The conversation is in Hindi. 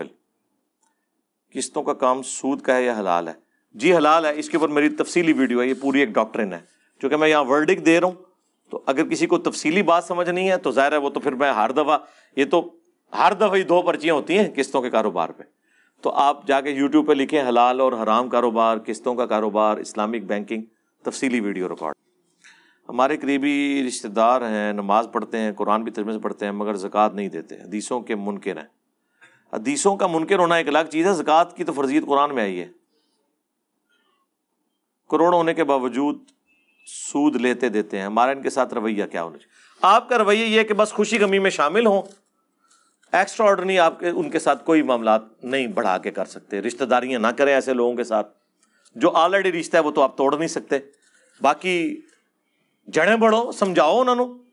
मुस्तकफिल किस्तों का काम सूद का है या हलाल है जी हलाल है इसके ऊपर मेरी तफसीली वीडियो है ये पूरी एक डॉक्ट्रिन है चूँकि मैं यहाँ वर्डिक दे रहा हूँ तो अगर किसी को तफसीली बात समझ नहीं है तो ज़ाहिर है वो तो फिर मैं हर दफ़ा ये तो हर दफ़ा ही दो पर्चियाँ होती हैं किस्तों के कारोबार पर तो आप जाके यूट्यूब पर लिखें हलाल और हराम कारोबार किस्तों का कारोबार इस्लामिक बैंकिंग तफसीली वीडियो रिकॉर्ड हमारे करीबी रिश्तेदार हैं नमाज़ पढ़ते हैं कुरान भी तर्जमे से पढ़ते हैं मगर जक़ात नहीं देते हदीसों के मुनकिन हैं हदीसों का मुनकर होना एक अलग चीज़ है जक़ात की तो फर्जीत कुरान में आई है करोड़ होने के बावजूद सूद लेते देते हैं हमारा इनके साथ रवैया क्या होना चाहिए आपका रवैया यह कि बस खुशी गमी में शामिल हों एक्स्ट्रा ऑर्डनरी आपके उनके साथ कोई मामला नहीं बढ़ा के कर सकते रिश्तेदारियां ना करें ऐसे लोगों के साथ जो ऑलरेडी रिश्ता है वो तो आप तोड़ नहीं सकते बाकी जड़ें बढ़ो समझाओ उन्होंने